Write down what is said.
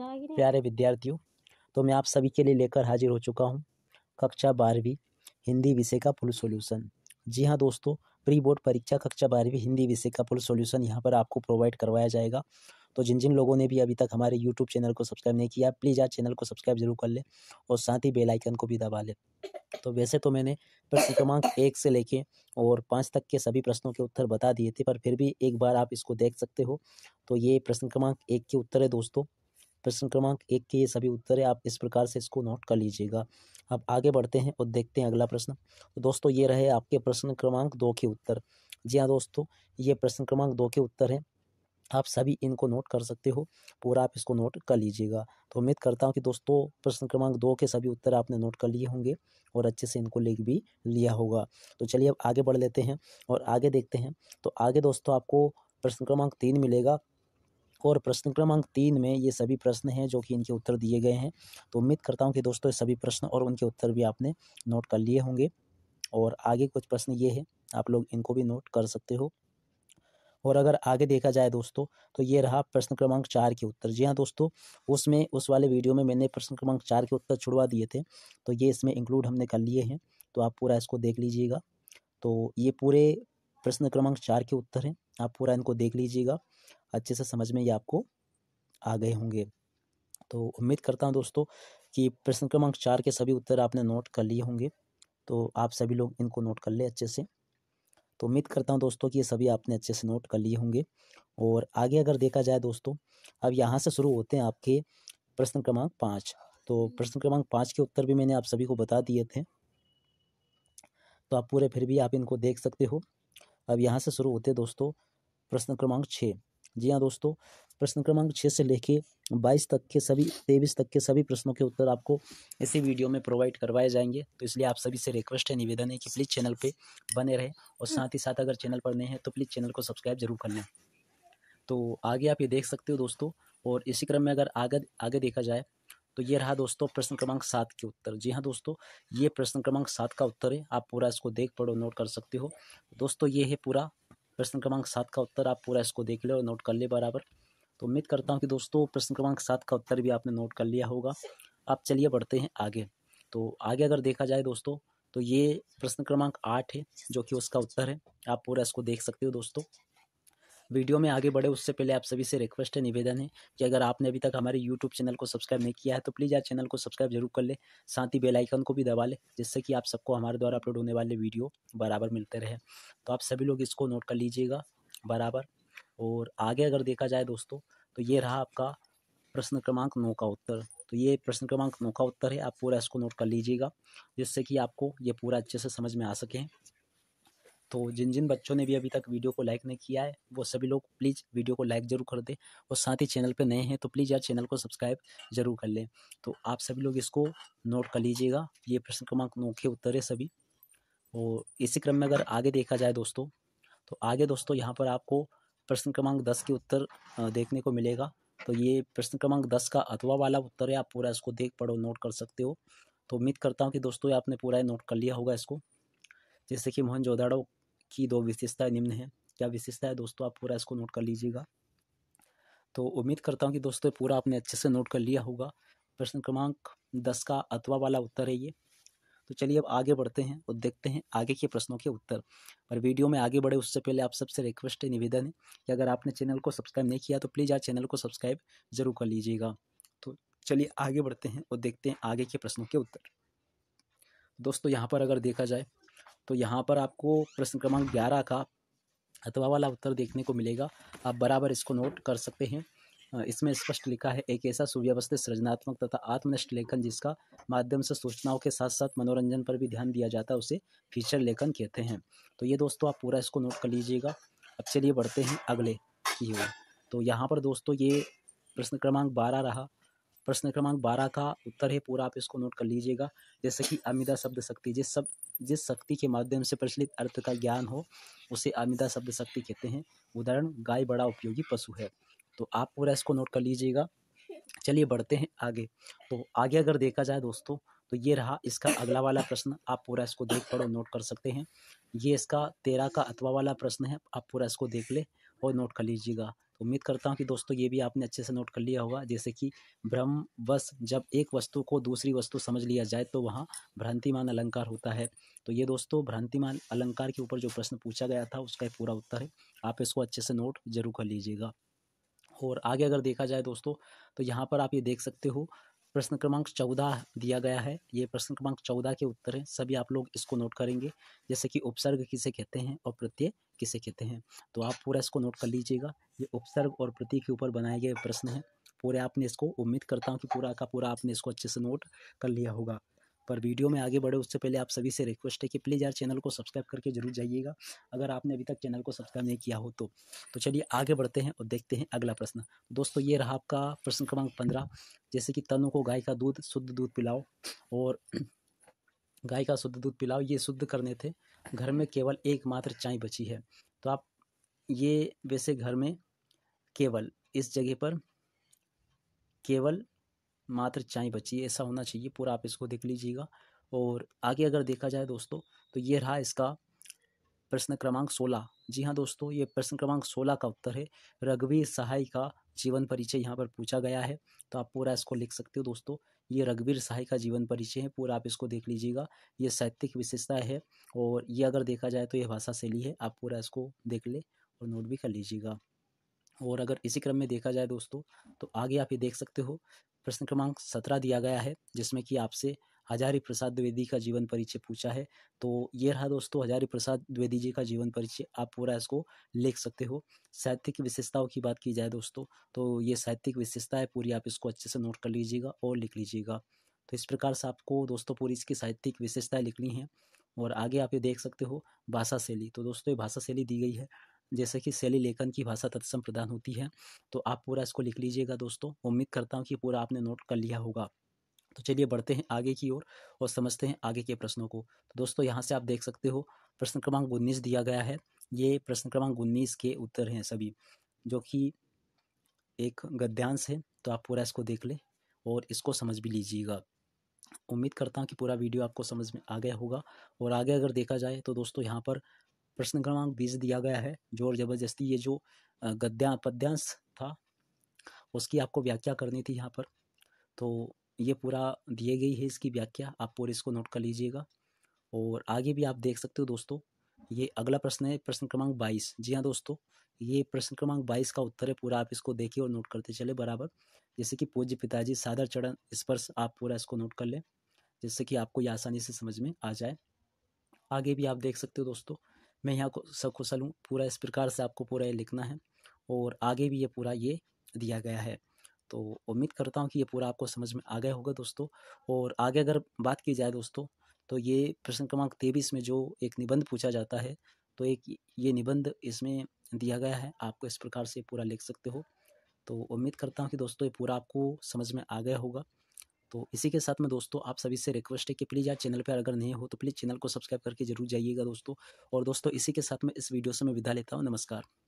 प्यारे विद्यार्थियों तो मैं आप सभी के लिए लेकर हाजिर हो चुका हूँ कक्षा बारहवीं हिंदी विषय का फुल सॉल्यूशन जी हाँ दोस्तों प्री बोर्ड परीक्षा कक्षा बारहवीं हिंदी विषय का फुल सॉल्यूशन यहाँ पर आपको प्रोवाइड करवाया जाएगा तो जिन जिन लोगों ने भी अभी तक हमारे यूट्यूब चैनल को सब्सक्राइब नहीं किया प्लीज़ आज चैनल को सब्सक्राइब जरूर कर लें और साथ ही बेलाइकन को भी दबा लें तो वैसे तो मैंने प्रश्न क्रमांक एक से लेके और पाँच तक के सभी प्रश्नों के उत्तर बता दिए थे पर फिर भी एक बार आप इसको देख सकते हो तो ये प्रश्न क्रमांक एक के उत्तर है दोस्तों प्रश्न क्रमांक एक के ये सभी उत्तर है आप इस प्रकार से इसको नोट कर लीजिएगा अब आगे बढ़ते हैं और देखते हैं अगला प्रश्न तो दोस्तों ये रहे आपके प्रश्न क्रमांक दो के उत्तर जी हाँ दोस्तों ये प्रश्न क्रमांक दो के उत्तर हैं आप सभी इनको नोट कर सकते हो पूरा आप इसको नोट कर लीजिएगा तो उम्मीद करता हूँ कि दोस्तों प्रश्न क्रमांक दो के सभी उत्तर आपने नोट कर लिए होंगे और अच्छे से इनको लिख भी लिया होगा तो चलिए अब आगे बढ़ लेते हैं और आगे देखते हैं तो आगे दोस्तों आपको प्रश्न क्रमांक तीन मिलेगा और प्रश्न क्रमांक तीन में ये सभी प्रश्न हैं जो कि इनके उत्तर दिए गए हैं तो उम्मीद करता हूँ कि दोस्तों ये सभी प्रश्न और उनके उत्तर भी आपने नोट कर लिए होंगे और आगे कुछ प्रश्न ये है आप लोग इनको भी नोट कर सकते हो और अगर आगे देखा जाए दोस्तों तो ये रहा प्रश्न क्रमांक चार के उत्तर जी हाँ दोस्तों उसमें उस वाले वीडियो में मैंने प्रश्न क्रमांक चार के उत्तर छुड़वा दिए थे तो ये इसमें इंक्लूड हमने कर लिए हैं तो आप पूरा इसको देख लीजिएगा तो ये पूरे प्रश्न क्रमांक चार के उत्तर हैं आप पूरा इनको देख लीजिएगा अच्छे से समझ में ये आपको आ गए होंगे तो उम्मीद करता हूँ दोस्तों कि प्रश्न क्रमांक चार के सभी उत्तर आपने नोट कर लिए होंगे तो आप सभी लोग इनको नोट कर ले अच्छे से तो उम्मीद करता हूँ दोस्तों कि ये सभी आपने अच्छे से नोट कर लिए होंगे और आगे अगर देखा जाए दोस्तों अब यहाँ से शुरू होते हैं आपके प्रश्न क्रमांक पाँच तो प्रश्न क्रमांक पाँच के उत्तर भी मैंने आप सभी को बता दिए थे तो आप पूरे फिर भी आप इनको देख सकते हो अब यहाँ से शुरू होते दोस्तों प्रश्न क्रमांक छः जी हाँ दोस्तों प्रश्न क्रमांक छः से लेके बाईस तक के सभी तेईस तक के सभी प्रश्नों के उत्तर आपको इसी वीडियो में प्रोवाइड करवाए जाएंगे तो इसलिए आप सभी से रिक्वेस्ट है निवेदन है कि प्लीज़ चैनल पे बने रहें और साथ ही साथ अगर चैनल पर नए हैं तो प्लीज़ चैनल को सब्सक्राइब जरूर कर लें तो आगे आप ये देख सकते हो दोस्तों और इसी क्रम में अगर आगे आगे देखा जाए तो ये रहा दोस्तों प्रश्न क्रमांक सात के उत्तर जी हाँ दोस्तों ये प्रश्न क्रमांक सात का उत्तर है आप पूरा इसको देख पढ़ो नोट कर सकते हो दोस्तों ये है पूरा प्रश्न क्रमांक सात का उत्तर आप पूरा इसको देख ले और नोट कर ले बराबर तो उम्मीद करता हूँ कि दोस्तों प्रश्न क्रमांक सात का उत्तर भी आपने नोट कर लिया होगा आप चलिए बढ़ते हैं आगे तो आगे अगर देखा जाए दोस्तों तो ये प्रश्न क्रमांक आठ है जो कि उसका उत्तर है आप पूरा इसको देख सकते हो दोस्तों वीडियो में आगे बढ़े उससे पहले आप सभी से रिक्वेस्ट है निवेदन है कि अगर आपने अभी तक हमारे यूट्यूब चैनल को सब्सक्राइब नहीं किया है तो प्लीज़ आज चैनल को सब्सक्राइब जरूर कर ले साथ ही बेलाइकन को भी दबा ले जिससे कि आप सबको हमारे द्वारा अपलोड होने वाले वीडियो बराबर मिलते रहे तो आप सभी लोग इसको नोट कर लीजिएगा बराबर और आगे अगर देखा जाए दोस्तों तो ये रहा आपका प्रश्न क्रमांक नौ का उत्तर तो ये प्रश्न क्रमांक नौ का उत्तर है आप पूरा इसको नोट कर लीजिएगा जिससे कि आपको ये पूरा अच्छे से समझ में आ सके तो जिन जिन बच्चों ने भी अभी तक वीडियो को लाइक नहीं किया है वो सभी लोग प्लीज़ वीडियो को लाइक ज़रूर कर दें और साथ ही चैनल पे नए हैं तो प्लीज़ यार चैनल को सब्सक्राइब जरूर कर लें तो आप सभी लोग इसको नोट कर लीजिएगा ये प्रश्न क्रमांक नौ के उत्तर है सभी और इसी क्रम में अगर आगे देखा जाए दोस्तों तो आगे दोस्तों यहाँ पर आपको प्रश्न क्रमांक दस के उत्तर देखने को मिलेगा तो ये प्रश्न क्रमांक दस का अथवा वाला उत्तर है आप पूरा इसको देख पढ़ो नोट कर सकते हो तो उम्मीद करता हूँ कि दोस्तों आपने पूरा नोट कर लिया होगा इसको जैसे कि मोहन जोदाड़ो की दो विशेषताएं निम्न हैं क्या विशेषता है दोस्तों आप पूरा इसको नोट कर लीजिएगा तो उम्मीद करता हूँ कि दोस्तों पूरा आपने अच्छे से नोट कर लिया होगा प्रश्न क्रमांक दस का अथवा वाला उत्तर है ये तो चलिए अब आगे बढ़ते हैं और देखते हैं आगे के प्रश्नों के उत्तर पर वीडियो में आगे बढ़े उससे पहले आप सबसे रिक्वेस्ट है निवेदन है कि अगर आपने चैनल को सब्सक्राइब नहीं किया तो प्लीज़ आज चैनल को सब्सक्राइब जरूर कर लीजिएगा तो चलिए आगे बढ़ते हैं और देखते हैं आगे के प्रश्नों के उत्तर दोस्तों यहाँ पर अगर देखा जाए तो यहाँ पर आपको प्रश्न क्रमांक ग्यारह का अथवा वाला उत्तर देखने को मिलेगा आप बराबर इसको नोट कर सकते हैं इसमें स्पष्ट लिखा है एक ऐसा सुव्यवस्थित सृजनात्मक तथा आत्मनिष्ठ लेखन जिसका माध्यम से सूचनाओं के साथ साथ मनोरंजन पर भी ध्यान दिया जाता है उसे फीचर लेखन कहते हैं तो ये दोस्तों आप पूरा इसको नोट कर लीजिएगा अब चलिए बढ़ते हैं अगले की ओर तो यहाँ पर दोस्तों ये प्रश्न क्रमांक बारह रहा प्रश्न क्रमांक बारह का उत्तर है पूरा आप इसको नोट कर लीजिएगा जैसे कि अमिदा शब्द शक्ति जिस सब जिस शक्ति के माध्यम से प्रचलित अर्थ का ज्ञान हो उसे अमिदा शब्द शक्ति कहते हैं उदाहरण गाय बड़ा उपयोगी पशु है तो आप पूरा इसको नोट कर लीजिएगा चलिए बढ़ते हैं आगे तो आगे अगर देखा जाए दोस्तों तो ये रहा इसका अगला वाला प्रश्न आप पूरा इसको देख पढ़ो नोट कर सकते हैं ये इसका तेरह का अथवा वाला प्रश्न है आप पूरा इसको देख ले और नोट कर लीजिएगा उम्मीद करता हूँ कि दोस्तों ये भी आपने अच्छे से नोट कर लिया होगा जैसे कि भ्रम बस जब एक वस्तु को दूसरी वस्तु समझ लिया जाए तो वहाँ भ्रांतिमान अलंकार होता है तो ये दोस्तों भ्रांतिमान अलंकार के ऊपर जो प्रश्न पूछा गया था उसका पूरा उत्तर है आप इसको अच्छे से नोट जरूर कर लीजिएगा और आगे अगर देखा जाए दोस्तों तो यहाँ पर आप ये देख सकते हो प्रश्न क्रमांक चौदह दिया गया है ये प्रश्न क्रमांक चौदह के उत्तर हैं सभी आप लोग इसको नोट करेंगे जैसे कि उपसर्ग किसे कहते हैं और प्रत्यय किसे कहते हैं तो आप पूरा इसको नोट कर लीजिएगा ये उपसर्ग और प्रत्यय के ऊपर बनाए गए प्रश्न हैं पूरे आपने इसको उम्मीद करता हूँ कि पूरा का पूरा आपने इसको अच्छे से नोट कर लिया होगा पर वीडियो में आगे बढ़े उससे पहले आप सभी से रिक्वेस्ट है कि प्लीज़ यार चैनल को सब्सक्राइब करके जरूर जाइएगा अगर आपने अभी तक चैनल को सब्सक्राइब नहीं किया हो तो तो चलिए आगे बढ़ते हैं और देखते हैं अगला प्रश्न दोस्तों ये रहा आपका प्रश्न क्रमांक पंद्रह जैसे कि तनु को गाय का दूध शुद्ध दूध पिलाओ और गाय का शुद्ध दूध पिलाओ ये शुद्ध करने थे घर में केवल एकमात्र चाय बची है तो आप ये वैसे घर में केवल इस जगह पर केवल मात्र चाय बची है ऐसा होना चाहिए पूरा आप इसको देख लीजिएगा और आगे अगर देखा जाए दोस्तों तो ये रहा इसका प्रश्न क्रमांक सोलह जी हाँ दोस्तों ये प्रश्न क्रमांक सोलह का उत्तर है रघुवीर सहाय का जीवन परिचय यहाँ पर पूछा गया है तो आप पूरा इसको लिख सकते हो दोस्तों ये रघुवीर सहाय का जीवन परिचय है पूरा आप इसको देख लीजिएगा ये साहित्यिक विशेषता है और ये अगर देखा जाए तो ये भाषा शैली है आप पूरा इसको देख ले और नोट भी कर लीजिएगा और अगर इसी क्रम में देखा जाए दोस्तों तो आगे आप ये देख सकते हो प्रश्न क्रमांक सत्रह दिया गया है जिसमें कि आपसे हजारी प्रसाद द्विवेदी का जीवन परिचय पूछा है तो ये रहा दोस्तों हजारी प्रसाद द्विवेदी जी का जीवन परिचय आप पूरा इसको लिख सकते हो साहित्यिक विशेषताओं की बात की जाए दोस्तों तो ये साहित्यिक विशेषता है पूरी आप इसको अच्छे से नोट कर लीजिएगा और लिख लीजिएगा तो इस प्रकार से आपको दोस्तों पूरी इसकी साहित्यिक विशेषताएँ लिखनी है और आगे आप ये देख सकते हो भाषा शैली तो दोस्तों ये भाषा शैली दी गई है जैसे कि शैली लेखन की भाषा तत्सम प्रदान होती है तो आप पूरा इसको लिख लीजिएगा दोस्तों उम्मीद करता हूँ कि पूरा आपने नोट कर लिया होगा तो चलिए बढ़ते हैं आगे की ओर और, और समझते हैं आगे के प्रश्नों को तो दोस्तों यहाँ से आप देख सकते हो प्रश्न क्रमांक उन्नीस दिया गया है ये प्रश्न क्रमांक उन्नीस के उत्तर हैं सभी जो कि एक गद्यांश है तो आप पूरा इसको देख लें और इसको समझ भी लीजिएगा उम्मीद करता हूँ कि पूरा वीडियो आपको समझ में आ गया होगा और आगे अगर देखा जाए तो दोस्तों यहाँ पर प्रश्न क्रमांक बीस दिया गया है जोर जबरदस्ती ये जो गद्या पद्यांश था उसकी आपको व्याख्या करनी थी यहाँ पर तो ये पूरा दिए गई है इसकी व्याख्या आप पूरे इसको नोट कर लीजिएगा और आगे भी आप देख सकते हो दोस्तों ये अगला प्रश्न है प्रश्न क्रमांक बाईस जी हाँ दोस्तों ये प्रश्न क्रमांक बाईस का उत्तर है पूरा आप इसको देखिए और नोट करते चले बराबर जैसे कि पूज्य पिताजी सादर चरण स्पर्श आप पूरा इसको नोट कर लें जिससे कि आपको ये आसानी से समझ में आ जाए आगे भी आप देख सकते हो दोस्तों मैं यहाँ को सकुशल हूँ पूरा इस प्रकार से आपको पूरा ये लिखना है और आगे भी ये पूरा ये दिया गया है तो उम्मीद करता हूँ कि ये पूरा आपको समझ में आ गया होगा दोस्तों और आगे अगर बात की जाए दोस्तों तो ये प्रश्न क्रमांक तेईस में जो एक निबंध पूछा जाता है तो एक ये निबंध इसमें दिया गया है आपको इस प्रकार से पूरा लिख सकते हो तो उम्मीद करता हूँ कि दोस्तों ये पूरा आपको समझ में आ गया होगा तो इसी के साथ में दोस्तों आप सभी से रिक्वेस्ट है कि प्लीज़ यार चैनल पर अगर नहीं हो तो प्लीज़ चैनल को सब्सक्राइब करके जरूर जाइएगा दोस्तों और दोस्तों इसी के साथ में इस वीडियो से मैं विदा लेता हूँ नमस्कार